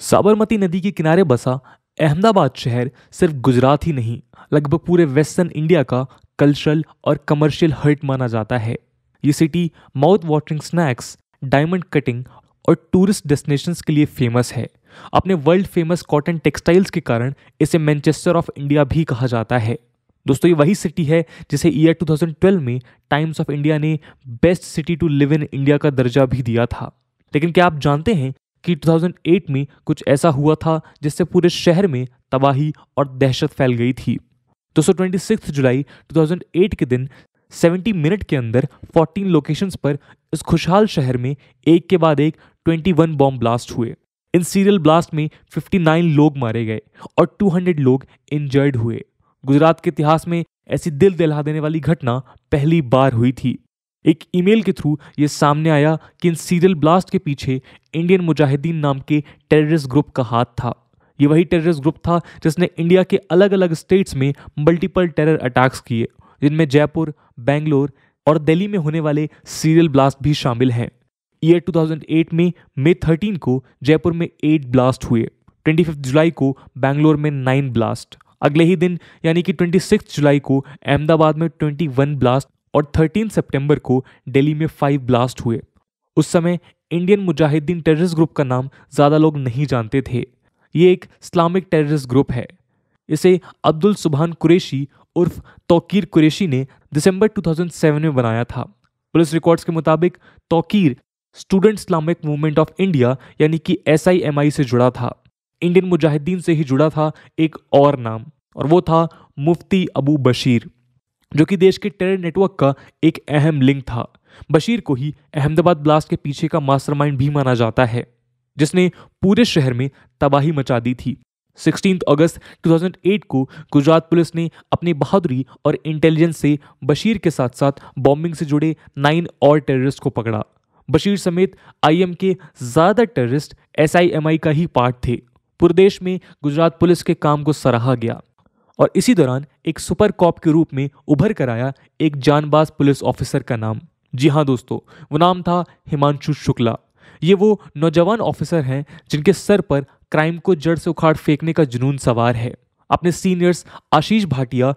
साबरमती नदी के किनारे बसा अहमदाबाद शहर सिर्फ गुजरात ही नहीं लगभग पूरे वेस्टर्न इंडिया का कल्चरल और कमर्शियल हर्ट माना जाता है ये city mouth watering snacks diamond cutting और टूरिस्ट डेस्टिनेशन के लिए फेमस है अपने वर्ल्ड फेमस कॉटन टेक्सटाइल्स के कारण इसे मैनचेस्टर ऑफ इंडिया भी कहा जाता है दोस्तों ये वही सिटी है जिसे ईयर 2012 में टाइम्स ऑफ इंडिया ने best city to live in India का दर्जा भी दिया था लेकिन क्या आप जानते हैं कि 2008 में कुछ ऐसा हुआ था जिससे पूरे शहर में तबाही और दहशत फैल गई थी तो सो जुलाई 2008 के दिन 70 मिनट के अंदर 14 लोकेशंस पर इस खुशहाल शहर में एक के बाद एक 21 बॉम्ब ब्लास्ट हुए इन सीरियल ब्लास्ट में 59 लोग मारे गए और 200 लोग इंजर्ड हुए गुजरात के इतिहास में ऐसी दिल दिला देने वाली घटना पहली बार हुई थी एक ईमेल के थ्रू ये सामने आया कि इन सीरियल ब्लास्ट के पीछे इंडियन मुजाहिदीन नाम के टेररिस्ट ग्रुप का हाथ था ये वही टेररिस्ट ग्रुप था जिसने इंडिया के अलग अलग स्टेट्स में मल्टीपल टेरर अटैक्स किए जिनमें जयपुर बेंगलोर और दिल्ली में होने वाले सीरियल ब्लास्ट भी शामिल हैं ईयर 2008 में मे 13 को जयपुर में एट ब्लास्ट हुए 25 जुलाई को बैंगलोर में नाइन ब्लास्ट अगले ही दिन यानी कि 26 जुलाई को अहमदाबाद में 21 ब्लास्ट और 13 सितंबर को दिल्ली में फाइव ब्लास्ट हुए उस समय इंडियन मुजाहिदीन टेररिस्ट ग्रुप का नाम ज़्यादा लोग नहीं जानते थे ये एक इस्लामिक टेररिस्ट ग्रुप है इसे अब्दुल सुबहान कुरेशी उर्फ तोकीर कुरेशी ने दिसंबर 2007 में बनाया था पुलिस रिकॉर्ड्स के मुताबिक Tauqeer student Islamic movement of India यानी कि एस से जुड़ा था इंडियन मुजाहिदीन से ही जुड़ा था एक और नाम और वो था मुफ्ती अबू बशीर जो कि देश के टेरर नेटवर्क का एक अहम लिंक था बशीर को ही अहमदाबाद ब्लास्ट के पीछे का मास्टरमाइंड भी माना जाता है जिसने पूरे शहर में तबाही मचा दी थी 16 अगस्त 2008 को गुजरात पुलिस ने अपनी बहादुरी और इंटेलिजेंस से बशीर के साथ साथ बॉम्बिंग से जुड़े नाइन और टेररिस्ट को पकड़ा बशीर समेत आई के ज़्यादा टेररिस्ट एस का ही पार्ट थे पूरे देश में गुजरात पुलिस के काम को सराहा गया और इसी दौरान एक सुपर कॉप के रूप में उभर कर आया एक जानबाज पुलिस ऑफिसर का नाम जी हाँ दोस्तों वो नाम था हिमांशु शुक्ला ये वो नौजवान ऑफिसर हैं जिनके सर पर क्राइम को जड़ से उखाड़ फेंकने का जुनून सवार है अपने सीनियर्स आशीष भाटिया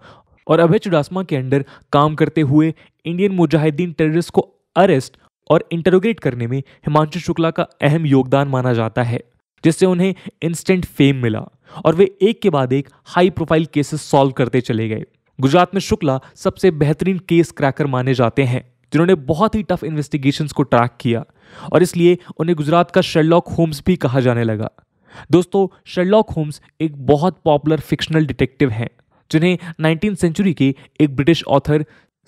और अभय चुडासमा के अंडर काम करते हुए इंडियन मुजाहिदीन टेररिस्ट को अरेस्ट और इंटरोगेट करने में हिमांशु शुक्ला का अहम योगदान माना जाता है जिससे उन्हें इंस्टेंट फेम मिला और वे एक के बाद एक हाई प्रोफाइल केसेस सॉल्व करते चले गए गुजरात में शुक्ला सबसे बेहतरीन केस क्रैकर माने जाते हैं जिन्होंने बहुत ही टफ इन्वेस्टिगेशन को ट्रैक किया और इसलिए उन्हें गुजरात का शेरलॉक होम्स भी कहा जाने लगा दोस्तों शेरलॉक होम्स एक बहुत पॉपुलर फिक्शनल डिटेक्टिव हैं जिन्हें नाइनटीन सेंचुरी के एक British author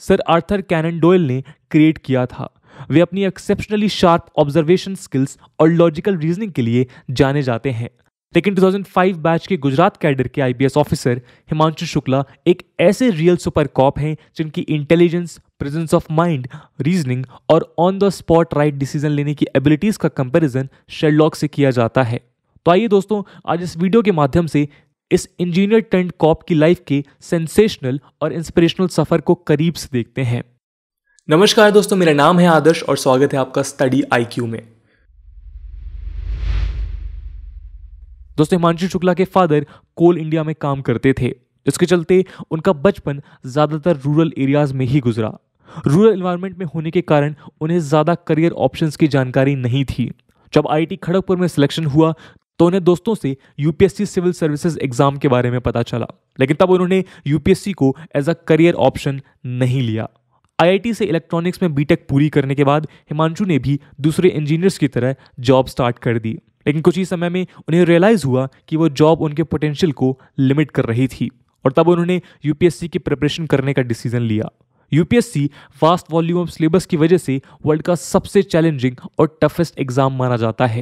sir Arthur Conan Doyle ने क्रिएट किया था वे अपनी एक्सेप्शनली शार्प ऑब्जर्वेशन स्किल्स और लॉजिकल रीजनिंग के लिए जाने जाते हैं लेकिन 2005 बैच के गुजरात कैडर के आईपीएस ऑफिसर हिमांशु शुक्ला एक ऐसे रियल सुपर कॉप हैं जिनकी intelligence presence of mind reasoning और on the spot right decision लेने की एबिलिटीज़ का कंपैरिजन शेडलॉक से किया जाता है तो आइए दोस्तों आज इस वीडियो के माध्यम से इस इंजीनियर टेंट कॉप की लाइफ के सेंसेशनल और इंस्पिरेशनल सफ़र को करीब से देखते हैं नमस्कार दोस्तों मेरा नाम है आदर्श और स्वागत है आपका स्टडी आईक्यू में दोस्तों हिमांशु शुक्ला के फादर कोल इंडिया में काम करते थे इसके चलते उनका बचपन ज़्यादातर रूरल एरियाज़ में ही गुजरा रूरल इन्वायरमेंट में होने के कारण उन्हें ज़्यादा करियर ऑप्शन की जानकारी नहीं थी जब टी खड़गपुर में सिलेक्शन हुआ तो उन्हें दोस्तों से यूपीएससी सिविल सर्विसेज एग्जाम के बारे में पता चला लेकिन तब उन्होंने यूपीएससी को एज अ करियर ऑप्शन नहीं लिया आईआईटी से इलेक्ट्रॉनिक्स में बीटेक पूरी करने के बाद हिमांशु ने भी दूसरे इंजीनियर्स की तरह जॉब स्टार्ट कर दी लेकिन कुछ ही समय में उन्हें रियलाइज़ हुआ कि वो जॉब उनके पोटेंशियल को लिमिट कर रही थी और तब उन्होंने यूपीएससी की प्रिपरेशन करने का डिसीजन लिया UPSC vast volume of syllabus की वजह से वर्ल्ड का सबसे चैलेंजिंग और टफेस्ट एग्जाम माना जाता है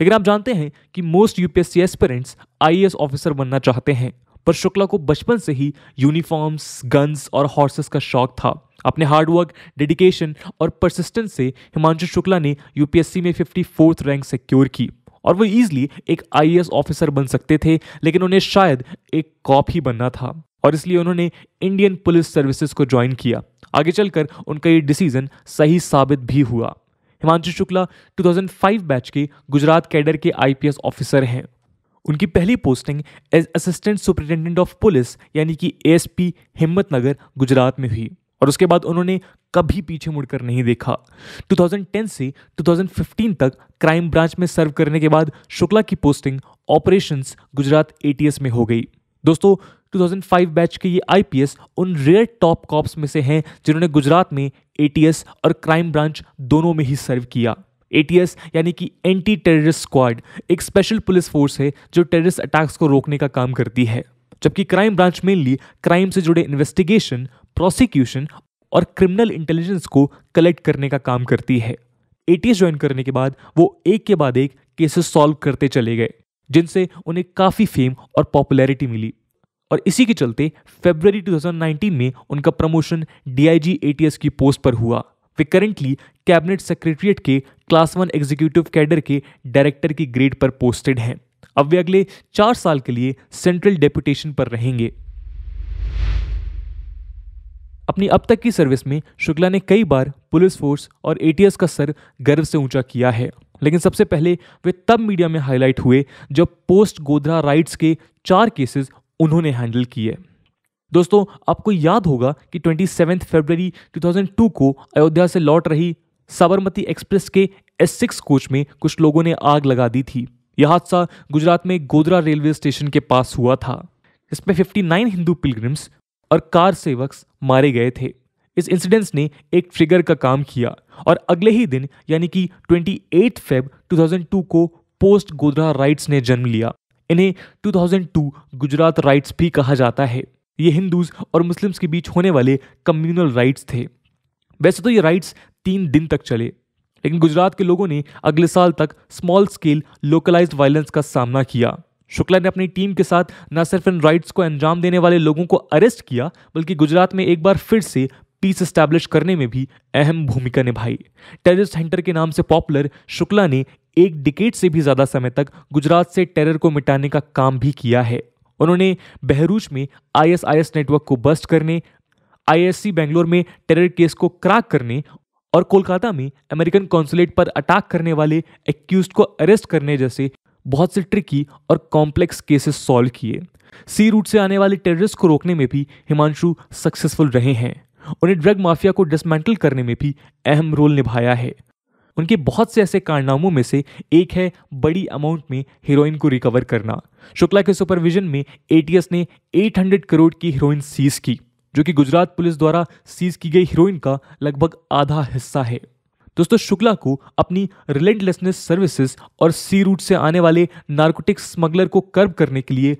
लेकिन आप जानते हैं कि most UPSC aspirants I officer बनना चाहते हैं पर शुक्ला को बचपन से ही यूनिफॉर्म्स गन्स और हॉर्सेस का शौक था अपने हार्डवर्क डेडिकेशन और परसिस्टेंस से हिमांशु शुक्ला ने यूपीएससी में फिफ्टी रैंक सिक्योर की और वो ईजिली एक आई ऑफिसर बन सकते थे लेकिन उन्हें शायद एक कॉप ही बनना था और इसलिए उन्होंने इंडियन पुलिस सर्विसेज को ज्वाइन किया आगे चलकर उनका ये डिसीजन सही साबित भी हुआ हिमांशु शुक्ला 2005 बैच के गुजरात कैडर के आईपीएस ऑफिसर हैं उनकी पहली posting as assistant superintendent of police यानी कि एएसपी हिम्मतनगर गुजरात में हुई और उसके बाद उन्होंने कभी पीछे मुड़कर नहीं देखा 2010 से 2015 तक क्राइम ब्रांच में सर्व करने के बाद शुक्ला की पोस्टिंग ऑपरेशंस गुजरात एटीएस में हो गई दोस्तों 2005 बैच के ये आईपीएस उन रेयर टॉप कॉप्स में से हैं जिन्होंने गुजरात में एटीएस और क्राइम ब्रांच दोनों में ही सर्व किया एटीएस यानी कि एंटी टेररिस्ट स्क्वाड एक स्पेशल पुलिस फोर्स है जो टेररिस्ट अटैक्स को रोकने का काम करती है जबकि क्राइम ब्रांच मेनली क्राइम से जुड़े इन्वेस्टिगेशन प्रोसिक्यूशन और क्रिमिनल इंटेलिजेंस को कलेक्ट करने का काम करती है एटीएस ज्वाइन करने के बाद वो एक के बाद एक केसेस सॉल्व करते चले गए जिनसे उन्हें काफ़ी फेम और पॉपुलैरिटी मिली और इसी के चलते फेबररी 2019 में उनका प्रमोशन डीआईजी एटीएस की पोस्ट पर हुआ वे करेंटली कैबिनेट सेक्रेटरीट के क्लास वन एग्जीक्यूटिव कैडर के डायरेक्टर की ग्रेड पर पोस्टेड हैं अब वे अगले चार साल के लिए सेंट्रल डेपुटेशन पर रहेंगे अपनी अब तक की सर्विस में शुक्ला ने कई बार पुलिस फोर्स और एटीएस का सर गर्व से ऊंचा किया है लेकिन सबसे पहले वे तब मीडिया में हाईलाइट हुए जब पोस्ट गोधरा राइट्स के चार केसेस उन्होंने हैंडल किए दोस्तों आपको याद होगा कि ट्वेंटी सेवन फरवरी टू को अयोध्या से लौट रही साबरमती एक्सप्रेस के एस सिक्स कोच में कुछ लोगों ने आग लगा दी थी यह हादसा गुजरात में गोधरा रेलवे स्टेशन के पास हुआ था इसमें 59 हिंदू पिलग्रिम्स और कार सेवक मारे गए थे इस इंसिडेंस ने एक ट्रिगर का काम किया और अगले ही दिन यानी कि 28 फेब 2002 को पोस्ट गोधरा राइट्स ने जन्म लिया इन्हें 2002 गुजरात राइट्स भी कहा जाता है ये हिंदूज और मुस्लिम्स के बीच होने वाले कम्युनल राइट्स थे वैसे तो ये राइट्स तीन दिन तक चले लेकिन गुजरात के लोगों ने अगले साल तक स्मॉल स्केल लोकलाइज्ड वायलेंस का सामना किया शुक्ला ने अपनी टीम के साथ न सिर्फ इन राइट्स को अंजाम देने वाले लोगों को अरेस्ट किया बल्कि गुजरात में एक बार फिर से पीस स्टैब्लिश करने में भी अहम भूमिका निभाई टेररिस्ट हंटर के नाम से पॉपुलर शुक्ला ने एक डिकेट से भी ज़्यादा समय तक गुजरात से टेरर को मिटाने का काम भी किया है उन्होंने बहरूच में आई नेटवर्क को बस्ट करने आई बेंगलोर में टेरर केस को क्रैक करने और कोलकाता में अमेरिकन कॉन्सुलेट पर अटैक करने वाले एक्यूज को अरेस्ट करने जैसे बहुत से ट्रिकी और कॉम्प्लेक्स केसेस सॉल्व किए सी रूट से आने वाले टेररिस्ट को रोकने में भी हिमांशु सक्सेसफुल रहे हैं उन्हें ड्रग माफिया को डिसमेंटल करने में भी अहम रोल निभाया है उनके बहुत से ऐसे कारनामों में से एक है बड़ी अमाउंट में हीरोइन को रिकवर करना शुक्ला के सुपरविजन में एटीएस ने 800 करोड़ की हीरोइन सीज की जो कि गुजरात पुलिस द्वारा सीज की गई हीरोइन का लगभग आधा हिस्सा है दोस्तों शुक्ला को अपनी रिलेंटलेसनेस सर्विसेज और सी रूट से आने वाले नार्कोटिक स्मगलर को कर्ब करने के लिए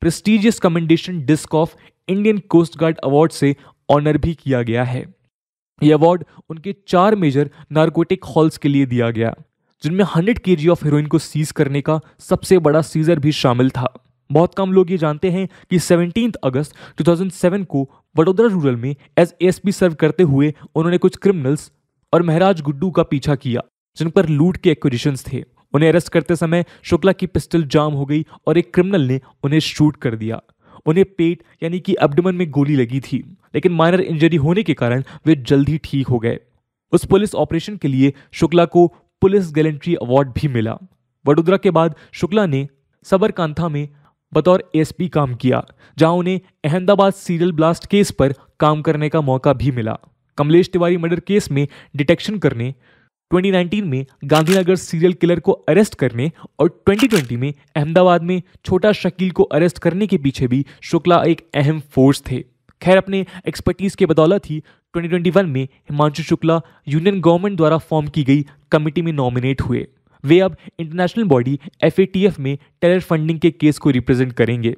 prestigious commendation disc of Indian coast guard award से ऑनर भी किया गया है यह अवार्ड उनके चार मेजर नार्कोटिक हॉल्स के लिए दिया गया जिनमें हंड्रेड के ऑफ हीरोइन को सीज करने का सबसे बड़ा सीजर भी शामिल था बहुत कम लोग ये जानते हैं कि सेवनटीन अगस्त 2007 को वडोदरा रूरल में एज पी सर्व करते हुए उन्होंने कुछ क्रिमिनल्स और महराज गुड्डू का पीछा किया जिन पर लूट के एक्विजिशन थे उन्हें अरेस्ट करते समय शुक्ला की पिस्टल जाम हो गई और एक क्रिमिनल ने उन्हें शूट कर दिया उन्हें पेट यानी कि अब्डमन में गोली लगी थी लेकिन माइनर इंजरी होने के कारण वे जल्द ही ठीक हो गए उस पुलिस ऑपरेशन के लिए शुक्ला को पुलिस गैलेंट्री अवार्ड भी मिला वडोदरा के बाद शुक्ला ने सबरकांथा में बतौर एसपी काम किया जहां उन्हें अहमदाबाद सीरियल ब्लास्ट केस पर काम करने का मौका भी मिला कमलेश तिवारी मर्डर केस में डिटेक्शन करने 2019 में गांधीनगर सीरियल किलर को अरेस्ट करने और 2020 में अहमदाबाद में छोटा शकील को अरेस्ट करने के पीछे भी शुक्ला एक अहम फोर्स थे खैर अपने एक्सपर्टीज के बदौलत ही 2021 में हिमांशु शुक्ला यूनियन गवर्नमेंट द्वारा फॉर्म की गई कमेटी में नॉमिनेट हुए वे अब इंटरनेशनल बॉडी एफ में टेरर फंडिंग के केस को रिप्रेजेंट करेंगे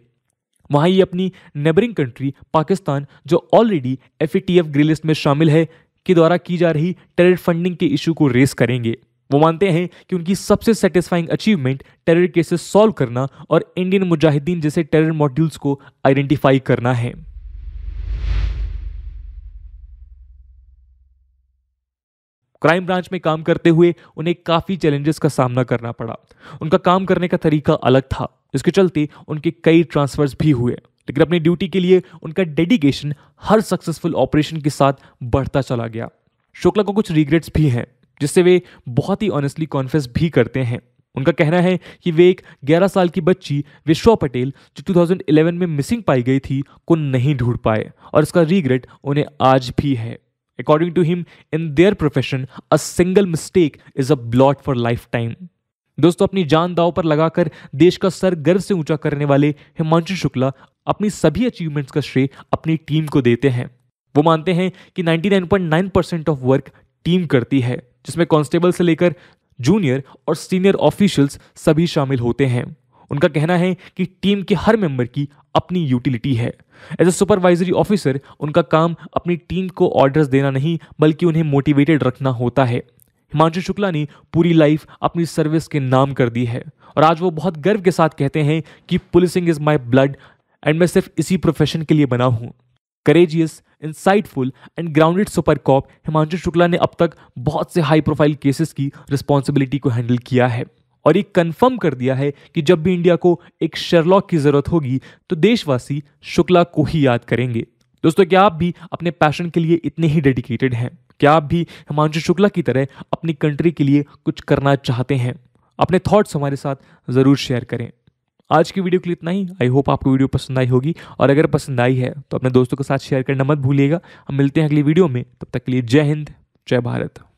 वहाँ ये अपनी नेबरिंग कंट्री पाकिस्तान जो ऑलरेडी एफ ग्रे लिस्ट में शामिल है के द्वारा की जा रही टेरर फंडिंग के इशू को रेस करेंगे वो मानते हैं कि उनकी सबसे satisfying achievement terror cases solve करना और इंडियन मुजाहिदीन जैसे टेरर मॉड्यूल्स को आइडेंटिफाई करना है क्राइम ब्रांच में काम करते हुए उन्हें काफ़ी चैलेंजेस का सामना करना पड़ा उनका काम करने का तरीका अलग था जिसके चलते उनके कई ट्रांसफर्स भी हुए लेकिन अपनी ड्यूटी के लिए उनका डेडिकेशन हर सक्सेसफुल ऑपरेशन के साथ बढ़ता चला गया शुक्ला को कुछ रिग्रेट्स भी हैं जिससे वे बहुत ही ऑनेस्टली कॉन्फेस भी करते हैं उनका कहना है कि वे एक 11 साल की बच्ची विश्वा पटेल जो 2011 में मिसिंग पाई गई थी को नहीं ढूंढ पाए और इसका रिग्रेट उन्हें आज भी है according to him in their profession a single mistake is a blot for life time दोस्तों अपनी जान दाव पर लगाकर देश का सर गर्व से ऊंचा करने वाले हिमांशु शुक्ला अपनी सभी अचीवमेंट्स का श्रेय अपनी टीम को देते हैं वो मानते हैं कि 99.9 परसेंट ऑफ वर्क टीम करती है जिसमें कांस्टेबल से लेकर जूनियर और सीनियर ऑफिशियल्स सभी शामिल होते हैं उनका कहना है कि टीम के हर मेंबर की अपनी यूटिलिटी है एज ए सुपरवाइजरी ऑफिसर उनका काम अपनी टीम को ऑर्डर्स देना नहीं बल्कि उन्हें मोटिवेटेड रखना होता है हिमांशु शुक्ला ने पूरी लाइफ अपनी सर्विस के नाम कर दी है और आज वो बहुत गर्व के साथ कहते हैं कि policing is my blood and मैं सिर्फ इसी प्रोफेशन के लिए बना हूँ courageous insightful and grounded super cop Himanshu Shukla ने अब तक बहुत से हाई प्रोफाइल केसेस की रिस्पॉन्सिबिलिटी को हैंडल किया है और ये कंफर्म कर दिया है कि जब भी इंडिया को एक शेरलॉक की जरूरत होगी तो देशवासी शुक्ला को ही याद करेंगे दोस्तों क्या आप भी अपने पैशन के लिए इतने ही डेडिकेटेड हैं क्या आप भी हिमांशु शुक्ला की तरह अपनी कंट्री के लिए कुछ करना चाहते हैं अपने थॉट्स हमारे साथ ज़रूर शेयर करें आज की वीडियो के लिए इतना ही आई होप आपको वीडियो पसंद आई होगी और अगर पसंद आई है तो अपने दोस्तों के साथ शेयर करना मत भूलिएगा हम मिलते हैं अगली वीडियो में तब तक के लिए जय हिंद जय भारत